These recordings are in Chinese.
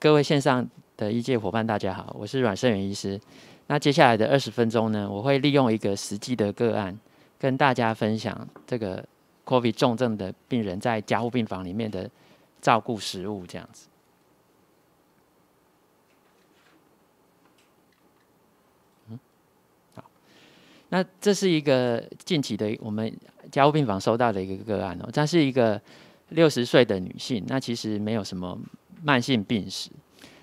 各位线上的医界伙伴，大家好，我是阮盛元医师。那接下来的二十分钟呢，我会利用一个实际的个案，跟大家分享这个 COVID 重症的病人在家护病房里面的照顾食物这样子。嗯，好。那这是一个近期的我们家务病房收到的一个个案哦，她是一个六十岁的女性，那其实没有什么。慢性病史，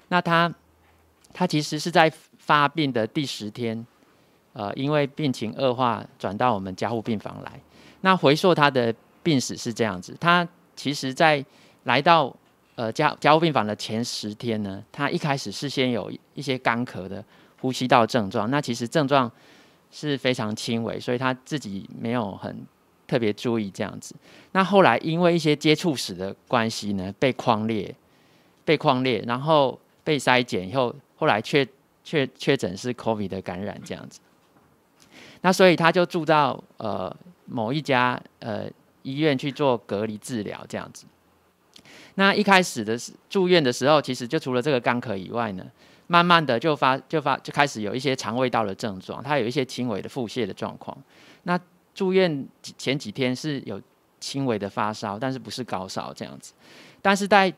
那他他其实是在发病的第十天，呃，因为病情恶化转到我们加护病房来。那回溯他的病史是这样子，他其实在来到呃加加护病房的前十天呢，他一开始是先有一些干咳的呼吸道症状，那其实症状是非常轻微，所以他自己没有很特别注意这样子。那后来因为一些接触史的关系呢，被框列被矿裂，然后被筛检以后，后来确确确诊是 COVID 的感染这样子。那所以他就住到呃某一家呃医院去做隔离治疗这样子。那一开始的是住院的时候，其实就除了这个干咳以外呢，慢慢的就发就发就开始有一些肠胃道的症状，他有一些轻微的腹泻的状况。那住院前几天是有轻微的发烧，但是不是高烧这样子，但是在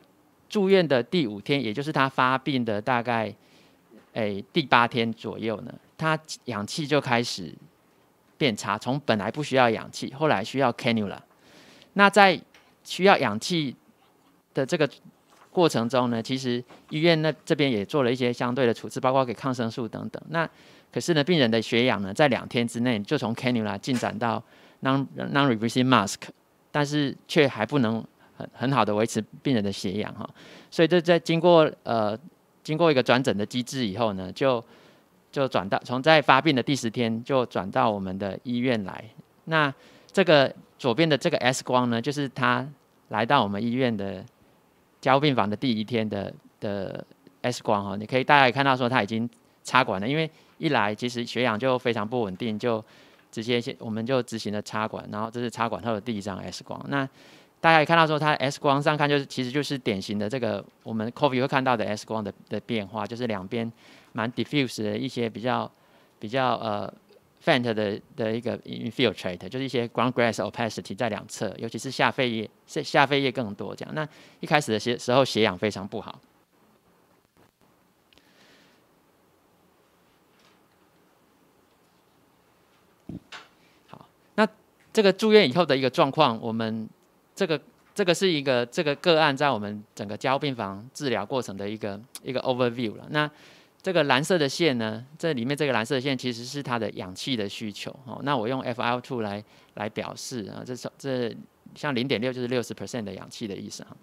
住院的第五天，也就是他发病的大概，诶第八天左右呢，他氧气就开始变差，从本来不需要氧气，后来需要 canula。那在需要氧气的这个过程中呢，其实医院那这边也做了一些相对的处置，包括给抗生素等等。那可是呢，病人的血氧呢，在两天之内就从 canula 进展到 non non-reversing mask，但是却还不能。很很好的维持病人的血氧哈，所以这在经过呃经过一个转诊的机制以后呢，就就转到从在发病的第十天就转到我们的医院来。那这个左边的这个 X 光呢，就是他来到我们医院的加护病房的第一天的的 X 光哈，你可以大家看到说他已经插管了，因为一来其实血氧就非常不稳定，就直接先我们就执行了插管，然后这是插管后的第一张 X 光那。大家也看到说，它 S 光上看就是，其实就是典型的这个我们 COVID 会看到的 S 光的的变化，就是两边蛮 diffuse 的一些比较比较呃 faint 的的一个 infiltrate，就是一些 ground glass opacity 在两侧，尤其是下肺叶下肺叶更多。这样，那一开始的血时候血氧非常不好。好，那这个住院以后的一个状况，我们。这个这个是一个这个个案在我们整个监护病房治疗过程的一个一个 overview 了。那这个蓝色的线呢，这里面这个蓝色的线其实是它的氧气的需求哦。那我用 FiO2 来来表示啊，这是这像0.6就是60%的氧气的意思啊，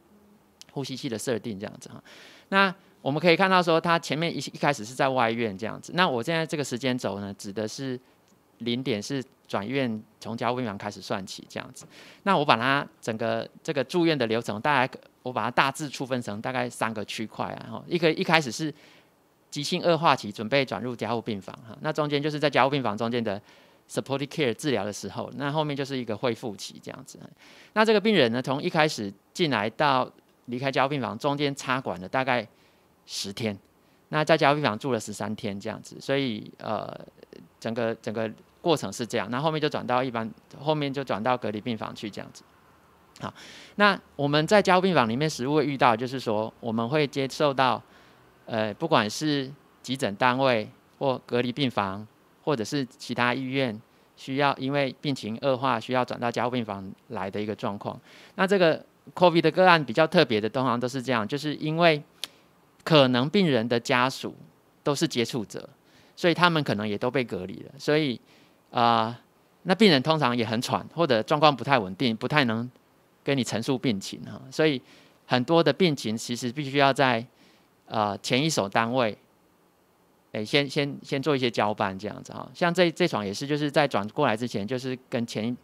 呼吸器的设定这样子哈。那我们可以看到说，它前面一一开始是在外院这样子。那我现在这个时间轴呢，指的是。零点是转院从加护病房开始算起这样子，那我把它整个这个住院的流程，大概我把它大致区分成大概三个区块啊，一个一开始是急性恶化期，准备转入加护病房哈，那中间就是在加护病房中间的 supportive care 治疗的时候，那后面就是一个恢复期这样子。那这个病人呢，从一开始进来到离开加护病房，中间插管了大概十天，那在加护病房住了十三天这样子，所以呃，整个整个过程是这样，那后面就转到一般，后面就转到隔离病房去这样子。好，那我们在加护病房里面，实物遇到就是说，我们会接受到，呃，不管是急诊单位或隔离病房，或者是其他医院需要，因为病情恶化需要转到加护病房来的一个状况。那这个 COVID 的个案比较特别的，通常都是这样，就是因为可能病人的家属都是接触者，所以他们可能也都被隔离了，所以。啊，那病人通常也很喘，或者状况不太稳定，不太能跟你陈述病情哈。所以很多的病情其实必须要在呃前一手单位，哎，先先先做一些交班这样子哈。像这这床也是，就是在转过来之前，就是跟前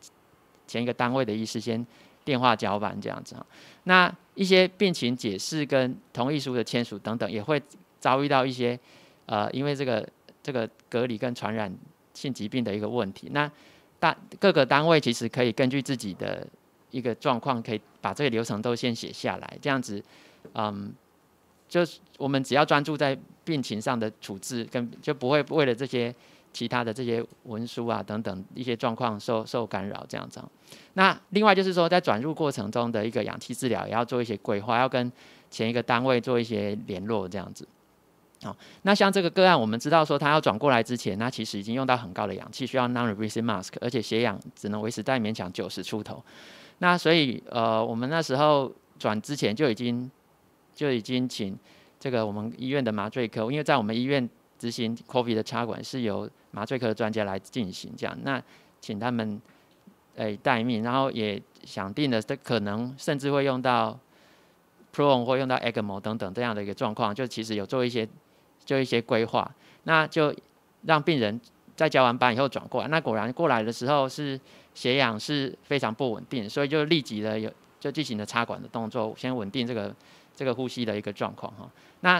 前一个单位的医师先电话交班这样子哈。那一些病情解释跟同意书的签署等等，也会遭遇到一些呃，因为这个这个隔离跟传染。性疾病的一个问题，那大各个单位其实可以根据自己的一个状况，可以把这个流程都先写下来，这样子，嗯，就是我们只要专注在病情上的处置，跟就不会为了这些其他的这些文书啊等等一些状况受受干扰这样子。那另外就是说，在转入过程中的一个氧气治疗也要做一些规划，要跟前一个单位做一些联络这样子。好，那像这个个案，我们知道说他要转过来之前，那其实已经用到很高的氧气，需要 non-rebreathing mask，而且血氧只能维持在勉强九十出头。那所以，呃，我们那时候转之前就已经就已经请这个我们医院的麻醉科，因为在我们医院执行 Covid 的插管是由麻醉科的专家来进行这样，那请他们诶待命，然后也想定了，可能甚至会用到 Prone 或用到 e g g m o 等等这样的一个状况，就其实有做一些。就一些规划，那就让病人在交完班以后转过来。那果然过来的时候是血氧是非常不稳定，所以就立即的有就进行了插管的动作，先稳定这个这个呼吸的一个状况哈。那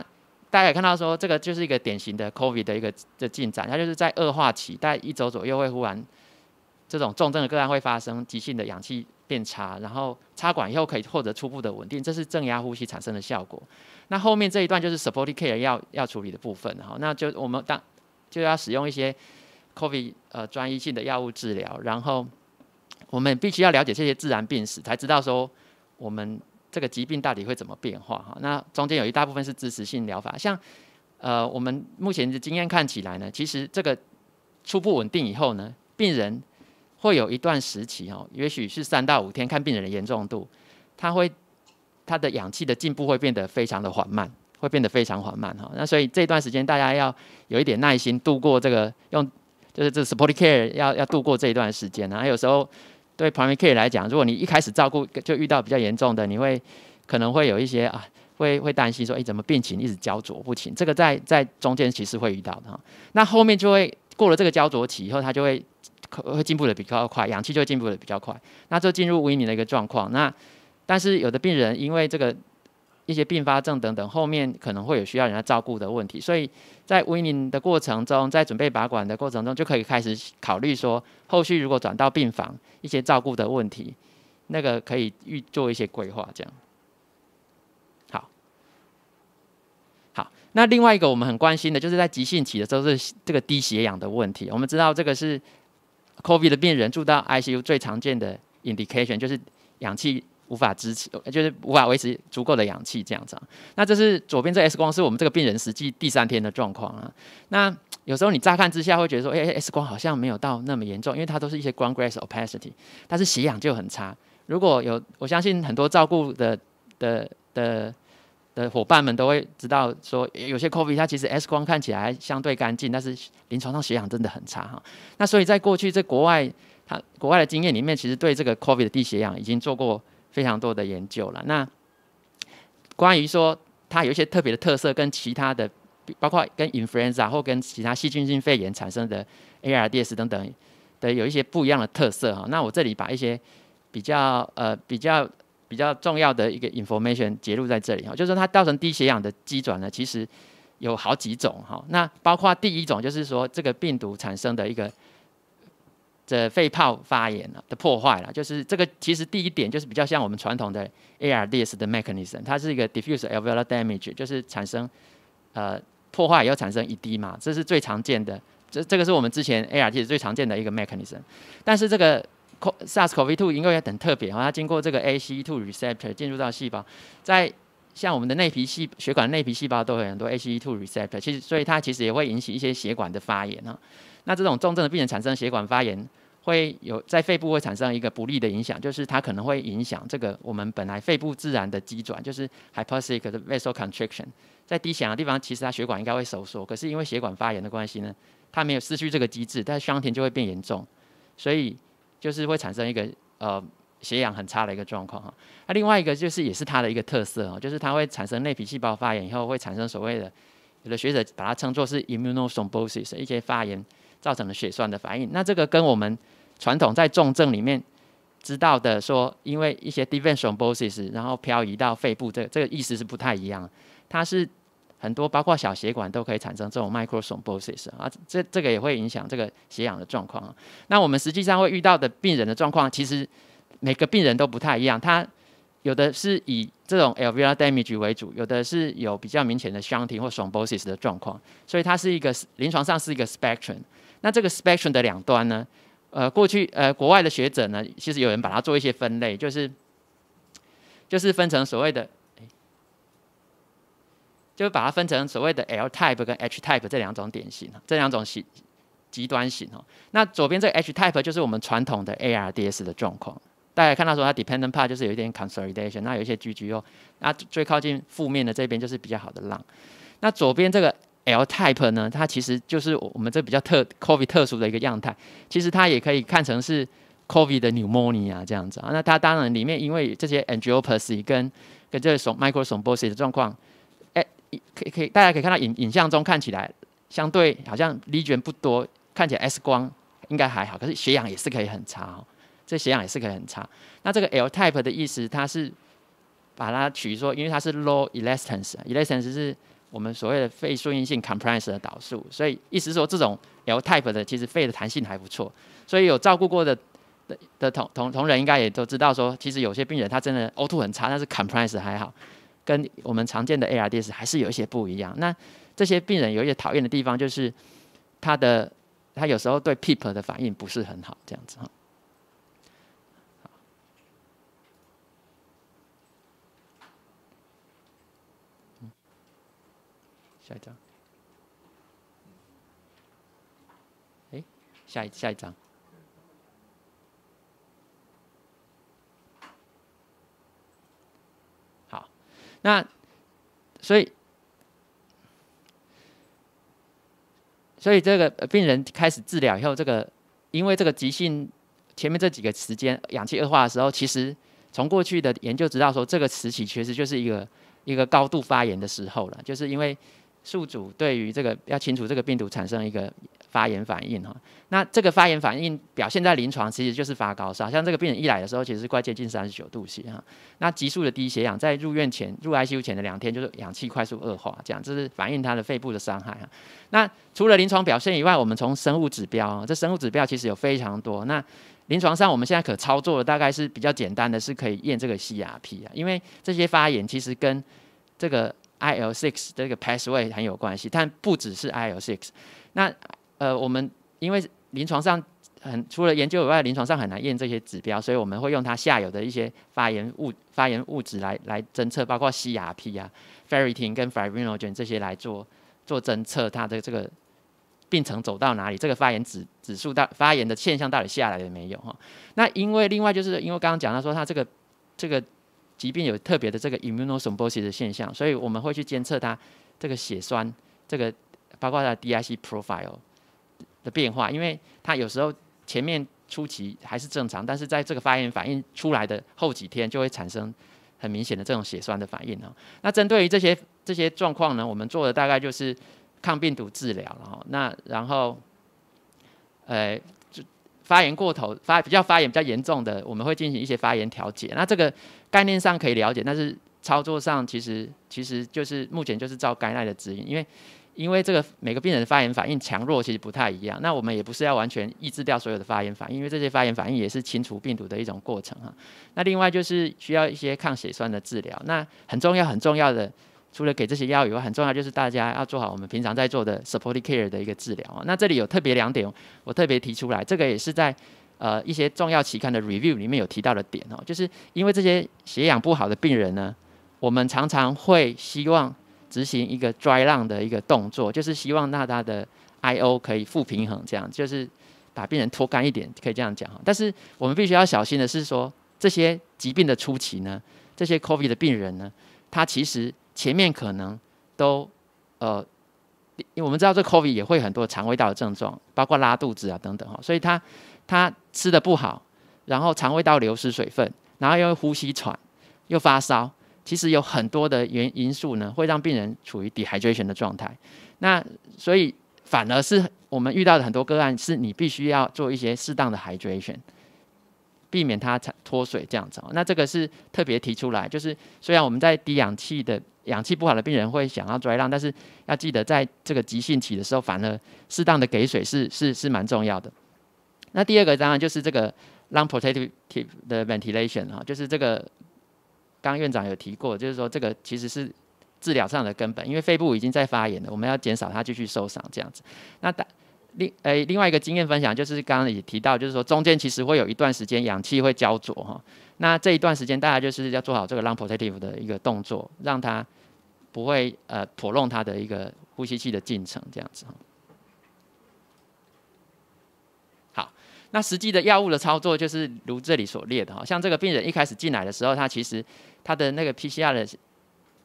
大家也看到说，这个就是一个典型的 COVID 的一个的进展，它就是在恶化期，但一周左右会忽然这种重症的个案会发生急性的氧气。变差，然后插管以后可以获得初步的稳定，这是正压呼吸产生的效果。那后面这一段就是 supportive care 要要处理的部分，哈，那就我们当就要使用一些 covid 呃专一性的药物治疗，然后我们必须要了解这些自然病史，才知道说我们这个疾病到底会怎么变化哈。那中间有一大部分是支持性疗法，像呃我们目前的经验看起来呢，其实这个初步稳定以后呢，病人。会有一段时期哦，也许是三到五天，看病人的严重度，他会他的氧气的进步会变得非常的缓慢，会变得非常缓慢哈。那所以这段时间大家要有一点耐心，度过这个用就是这 supportive care 要要度过这一段时间啊。有时候对 primary care 来讲，如果你一开始照顾就遇到比较严重的，你会可能会有一些啊，会会担心说，哎，怎么病情一直焦灼不清？这个在在中间其实会遇到的。那后面就会过了这个焦灼期以后，他就会。会进步的比较快，氧气就会进步的比较快。那就进入维宁的一个状况。那但是有的病人因为这个一些并发症等等，后面可能会有需要人家照顾的问题。所以在维宁的过程中，在准备拔管的过程中，就可以开始考虑说，后续如果转到病房一些照顾的问题，那个可以预做一些规划。这样，好，好。那另外一个我们很关心的就是在急性期的时候是这个低血氧的问题。我们知道这个是。COVID 的病人住到 ICU 最常见的 indication 就是氧气无法支持，就是无法维持足够的氧气这样子。那这是左边这 X 光是我们这个病人实际第三天的状况啊。那有时候你乍看之下会觉得说，哎，X 光好像没有到那么严重，因为它都是一些 ground glass opacity，但是吸氧就很差。如果有，我相信很多照顾的的的。的伙伴们都会知道，说有些 COVID 它其实 X 光看起来相对干净，但是临床上血氧真的很差哈。那所以在过去这国外，它国外的经验里面，其实对这个 COVID 的低血氧已经做过非常多的研究了。那关于说它有一些特别的特色，跟其他的包括跟 influenza 或跟其他细菌性肺炎产生的 ARDS 等等的有一些不一样的特色哈。那我这里把一些比较呃比较。比较重要的一个 information 揭露在这里哈，就是说它造成低血氧的机转呢，其实有好几种哈。那包括第一种就是说，这个病毒产生的一个这肺泡发炎了的破坏了，就是这个其实第一点就是比较像我们传统的 ARDS 的 mechanism，它是一个 diffuse alveolar damage，就是产生呃破坏，又产生 ED 嘛，这是最常见的，这这个是我们之前 ART s 最常见的一个 mechanism，但是这个 SARS-CoV-2 因为很特别啊，它经过这个 ACE2 receptor 进入到细胞，在像我们的内皮细血管内皮细胞都有很多 ACE2 receptor，其实所以它其实也会引起一些血管的发炎啊。那这种重症的病人产生血管发炎，会有在肺部会产生一个不利的影响，就是它可能会影响这个我们本来肺部自然的肌转，就是 hypoxic 的 vessel contraction，在低氧的地方其实它血管应该会收缩，可是因为血管发炎的关系呢，它没有失去这个机制，但酸甜就会变严重，所以。就是会产生一个呃血氧很差的一个状况哈，那另外一个就是也是它的一个特色啊，就是它会产生内皮细胞发炎以后会产生所谓的，有的学者把它称作是 immunosomosis，一些发炎造成的血栓的反应。那这个跟我们传统在重症里面知道的说，因为一些 d e v e n s i o n bosis，然后漂移到肺部这个、这个意思是不太一样，它是。很多包括小血管都可以产生这种 micro thrombosis 啊，这这个也会影响这个血氧的状况啊。那我们实际上会遇到的病人的状况，其实每个病人都不太一样。他有的是以这种 LVR damage 为主，有的是有比较明显的腔体或 thrombosis 的状况，所以它是一个临床上是一个 spectrum。那这个 spectrum 的两端呢，呃，过去呃国外的学者呢，其实有人把它做一些分类，就是就是分成所谓的。就把它分成所谓的 L type 跟 H type 这两种典型，这两种型极端型哦。那左边这个 H type 就是我们传统的 ARDS 的状况，大家看到说它 dependent part 就是有一点 consolidation，那有一些 GGO，那最靠近负面的这边就是比较好的浪。那左边这个 L type 呢，它其实就是我们这比较特 COVID 特殊的一个样态，其实它也可以看成是 COVID 的 pneumonia 这样子啊。那它当然里面因为这些 a n g e o l u s 跟跟这 s o m i c r o s o m b o s s 的状况。可可，大家可以看到影影像中看起来相对好像离卷不多，看起来 S 光应该还好，可是血氧也是可以很差哦。这血氧也是可以很差。那这个 L type 的意思，它是把它取说，因为它是 low elastance，elastance 是我们所谓的肺顺应性 compress 的导数，所以意思说这种 L type 的其实肺的弹性还不错。所以有照顾过的的的同同同仁应该也都知道说，其实有些病人他真的呕吐很差，但是 compress 还好。跟我们常见的 ARDS 还是有一些不一样。那这些病人有一些讨厌的地方，就是他的他有时候对 PEEP 的反应不是很好，这样子哈。下一张。哎，下一下一张。那，所以，所以这个病人开始治疗以后，这个因为这个急性前面这几个时间氧气恶化的时候，其实从过去的研究知道说，这个时期其实就是一个一个高度发炎的时候了，就是因为宿主对于这个要清除这个病毒产生一个。发炎反应哈，那这个发炎反应表现在临床其实就是发高烧，像这个病人一来的时候，其实快接近三十九度几哈。那急速的低血氧，在入院前入 ICU 前的两天，就是氧气快速恶化这样，这是反映他的肺部的伤害哈。那除了临床表现以外，我们从生物指标，这生物指标其实有非常多。那临床上我们现在可操作的，大概是比较简单的是可以验这个 CRP 啊，因为这些发炎其实跟这个 IL-6 这个 pathway 很有关系，但不只是 IL-6 那。呃，我们因为临床上很除了研究以外，临床上很难验这些指标，所以我们会用它下游的一些发炎物、发炎物质来来侦测，包括 CRP 啊、Ferritin 跟 Fibrinogen 这些来做做侦测它的这个病程走到哪里，这个发炎指指数到发炎的现象到底下来了没有哈？那因为另外就是因为刚刚讲到说它这个这个疾病有特别的这个 immunosuppressive 的现象，所以我们会去监测它这个血栓，这个包括它的 DIC profile。的变化，因为它有时候前面初期还是正常，但是在这个发炎反应出来的后几天，就会产生很明显的这种血栓的反应啊。那针对于这些这些状况呢，我们做的大概就是抗病毒治疗然哈。那然后，呃，发炎过头发比较发炎比较严重的，我们会进行一些发炎调节。那这个概念上可以了解，但是操作上其实其实就是目前就是照该染的指引，因为。因为这个每个病人的发炎反应强弱其实不太一样，那我们也不是要完全抑制掉所有的发炎反应，因为这些发炎反应也是清除病毒的一种过程哈。那另外就是需要一些抗血栓的治疗，那很重要很重要的，除了给这些药以外，很重要就是大家要做好我们平常在做的 supportive care 的一个治疗啊。那这里有特别两点，我特别提出来，这个也是在呃一些重要期刊的 review 里面有提到的点哦，就是因为这些血氧不好的病人呢，我们常常会希望。执行一个拽浪的一个动作，就是希望大家的 I O 可以负平衡，这样就是把病人拖干一点，可以这样讲哈。但是我们必须要小心的是说，这些疾病的初期呢，这些 Covid 的病人呢，他其实前面可能都呃，因为我们知道这 Covid 也会很多肠胃道的症状，包括拉肚子啊等等哈，所以他他吃的不好，然后肠胃道流失水分，然后又呼吸喘，又发烧。其实有很多的原因素呢，会让病人处于低 hydration 的状态。那所以反而是我们遇到的很多个案，是你必须要做一些适当的 hydration，避免它脱水这样子。那这个是特别提出来，就是虽然我们在低氧气的氧气不好的病人会想要追浪，但是要记得在这个急性期的时候，反而适当的给水是是是蛮重要的。那第二个当然就是这个 lung protective 的 ventilation 哈，就是这个。刚院长有提过，就是说这个其实是治疗上的根本，因为肺部已经在发炎了，我们要减少它继续受伤这样子。那另呃另外一个经验分享，就是刚刚也提到，就是说中间其实会有一段时间氧气会焦灼哈，那这一段时间大家就是要做好这个 lung p o s i t i v e 的一个动作，让它不会呃破弄它的一个呼吸器的进程这样子哈。那实际的药物的操作就是如这里所列的哈，像这个病人一开始进来的时候，他其实他的那个 PCR 的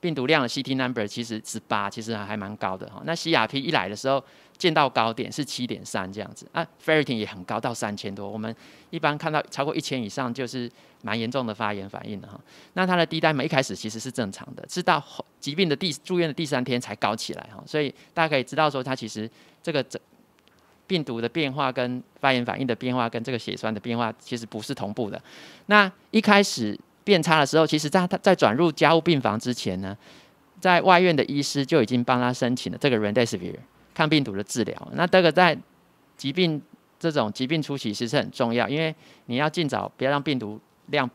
病毒量的 CT number 其实是八，其实还蛮高的哈。那 CRP 一来的时候见到高点是七点三这样子，啊，ferritin 也很高到三千多。我们一般看到超过一千以上就是蛮严重的发炎反应的哈。那他的低蛋白一开始其实是正常的，是到疾病的第住院的第三天才高起来哈。所以大家可以知道说他其实这个整。病毒的变化跟发炎反应的变化跟这个血栓的变化其实不是同步的。那一开始变差的时候，其实在他在转入家务病房之前呢，在外院的医师就已经帮他申请了这个 r e n d e s i v i r 抗病毒的治疗。那这个在疾病这种疾病初期其实很重要，因为你要尽早，不要让病毒量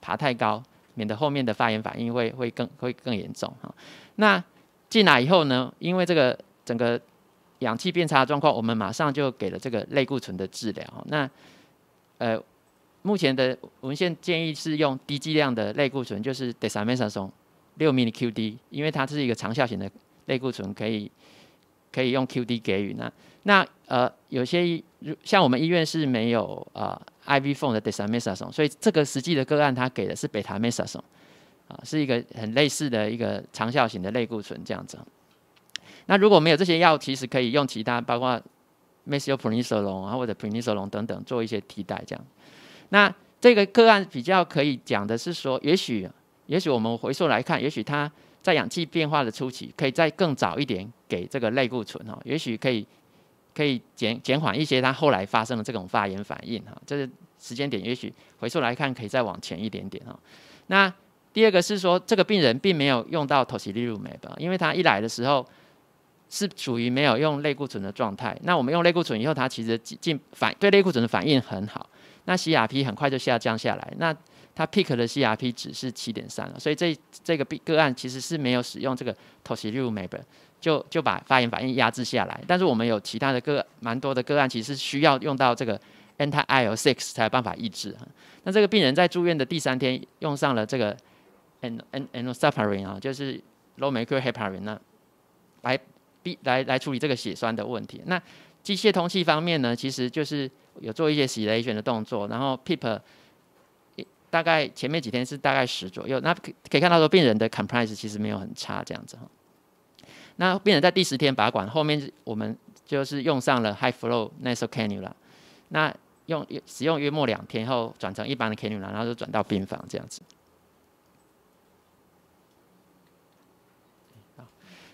爬太高，免得后面的发炎反应会会更会更严重哈。那进来以后呢，因为这个整个氧气变差的状况，我们马上就给了这个类固醇的治疗。那呃，目前的文献建议是用低剂量的类固醇，就是 d e e s a m 德 s 美 n 松六迷 i QD，因为它是一个长效型的类固醇，可以可以用 QD 给予。那那呃，有些像我们医院是没有啊 IV phone 的 d e e s a m 德 s 美 n 松，所以这个实际的个案它给的是贝塔美沙松啊，是一个很类似的一个长效型的类固醇这样子。那如果没有这些药，其实可以用其他，包括 m e s i y p r i n i s o l o n 啊，或者 p r i n i s o l o n 等等，做一些替代这样。那这个个案比较可以讲的是说，也许，也许我们回溯来看，也许它在氧气变化的初期，可以再更早一点给这个类固醇哈，也许可以，可以减减缓一些它后来发生的这种发炎反应哈。这是时间点，也许回溯来看可以再往前一点点哈。那第二个是说，这个病人并没有用到 t o i l i r 珠 m 吧，因为他一来的时候。是属于没有用类固醇的状态。那我们用类固醇以后，它其实进反对类固醇的反应很好。那 C R P 很快就下降下来。那它 Peak 的 C R P 值是七点三了。所以这这个个案其实是没有使用这个 tocilizumab，就就把发炎反应压制下来。但是我们有其他的个蛮多的个案，其实需要用到这个 anti IL six 才有办法抑制。那这个病人在住院的第三天用上了这个 anti i e s i n 啊，就是 l o m i p l o z u p a r i b 来。来来处理这个血栓的问题。那机械通气方面呢，其实就是有做一些 s u a t i o n 的动作。然后 p e o p 大概前面几天是大概十左右，那可以看到说病人的 c o m p r i s e 其实没有很差这样子哈。那病人在第十天拔管，后面我们就是用上了 high flow nasal cannula，那用使用约莫两天后转成一般的 cannula，然后就转到病房这样子。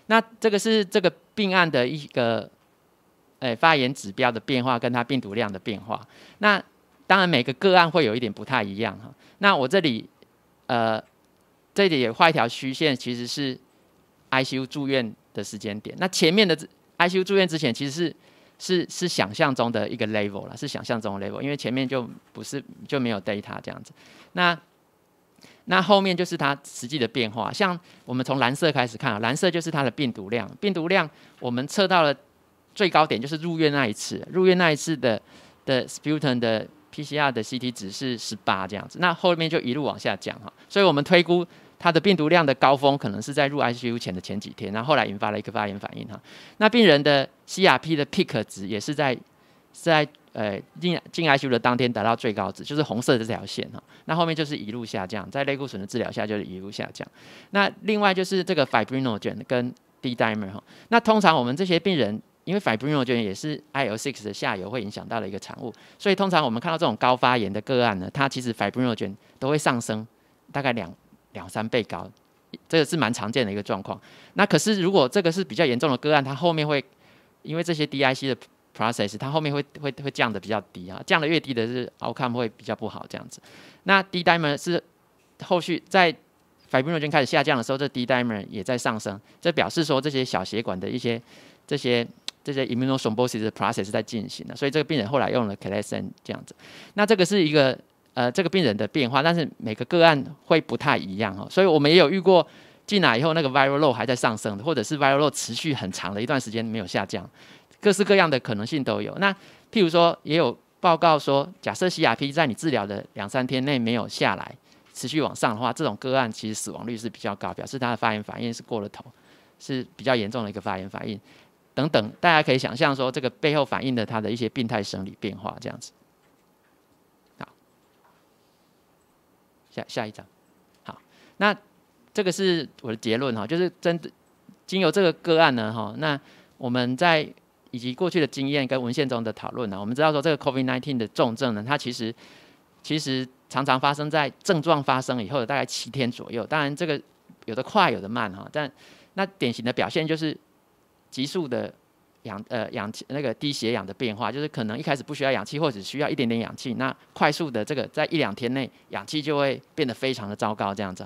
那这个是这个。病案的一个，诶，发炎指标的变化跟它病毒量的变化，那当然每个个案会有一点不太一样哈。那我这里，呃，这里也画一条虚线，其实是 ICU 住院的时间点。那前面的 ICU 住院之前，其实是是是想象中的一个 level 了，是想象中的 level，因为前面就不是就没有 data 这样子。那那后面就是它实际的变化，像我们从蓝色开始看，蓝色就是它的病毒量，病毒量我们测到了最高点就是入院那一次，入院那一次的的 sputum 的 PCR 的 CT 值是十八这样子，那后面就一路往下降哈，所以我们推估它的病毒量的高峰可能是在入 ICU 前的前几天，然后后来引发了一个发炎反应哈，那病人的 CRP 的 peak 值也是在在。呃进进 I U 的当天达到最高值，就是红色的这条线哈。那后面就是一路下降，在类固醇的治疗下就是一路下降。那另外就是这个 fibrinogen 跟 D Dimer 哈。那通常我们这些病人，因为 fibrinogen 也是 I l six 的下游会影响到的一个产物，所以通常我们看到这种高发炎的个案呢，它其实 fibrinogen 都会上升大概两两三倍高，这个是蛮常见的一个状况。那可是如果这个是比较严重的个案，它后面会因为这些 D I C 的 process，它后面会会会降的比较低啊，降的越低的是 outcome 会比较不好这样子。那低 d i m e r 是后续在 v i r a 开始下降的时候，这低 d i m e r 也在上升，这表示说这些小血管的一些这些这些 immunosuppressive process 在进行的。所以这个病人后来用了 c a l c i n 这样子。那这个是一个呃这个病人的变化，但是每个个案会不太一样哦。所以我们也有遇过进来以后那个 viral load 还在上升，或者是 viral load 持续很长的一段时间没有下降。各式各样的可能性都有。那譬如说，也有报告说，假设 C R P 在你治疗的两三天内没有下来，持续往上的话，这种个案其实死亡率是比较高，表示它的发炎反应是过了头，是比较严重的一个发炎反应等等。大家可以想象说，这个背后反映的它的一些病态生理变化这样子。好，下下一张。好，那这个是我的结论哈，就是针对经由这个个案呢哈，那我们在。以及过去的经验跟文献中的讨论呢，我们知道说这个 COVID-19 的重症呢，它其实其实常常发生在症状发生以后的大概七天左右。当然这个有的快有的慢哈，但那典型的表现就是急速的氧呃氧那个低血氧的变化，就是可能一开始不需要氧气或者需要一点点氧气，那快速的这个在一两天内氧气就会变得非常的糟糕这样子。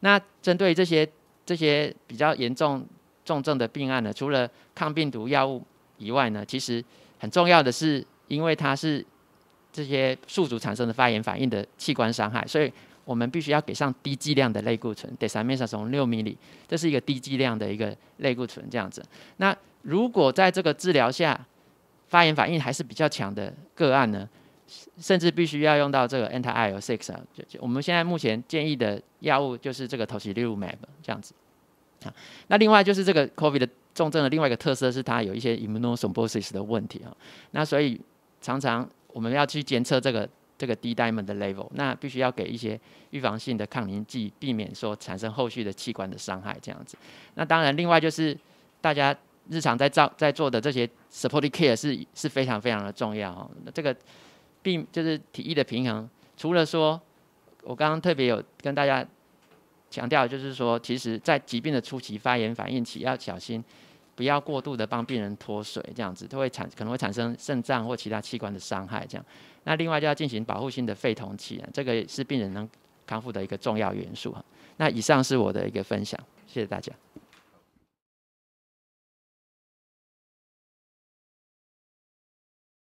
那针对这些这些比较严重重症的病案呢，除了抗病毒药物。以外呢，其实很重要的是，因为它是这些宿主产生的发炎反应的器官伤害，所以我们必须要给上低剂量的类固醇。得三面是从六米里，这是一个低剂量的一个类固醇这样子。那如果在这个治疗下发炎反应还是比较强的个案呢，甚至必须要用到这个 anti IL six 啊。就就我们现在目前建议的药物就是这个托西六 map 这样子。啊，那另外就是这个 COVID 的。重症的另外一个特色是它有一些 i m m u n o s u p p r e s s i s e 的问题啊，那所以常常我们要去监测这个这个 D diamond 的 level，那必须要给一些预防性的抗凝剂，避免说产生后续的器官的伤害这样子。那当然，另外就是大家日常在照在做的这些 supportive care 是是非常非常的重要啊。那这个并就是体液的平衡，除了说我刚刚特别有跟大家强调，就是说其实在疾病的初期发炎反应期要小心。不要过度的帮病人脱水，这样子它会产可能会产生肾脏或其他器官的伤害。这样，那另外就要进行保护性的肺通气，这个是病人能康复的一个重要元素。哈，那以上是我的一个分享，谢谢大家。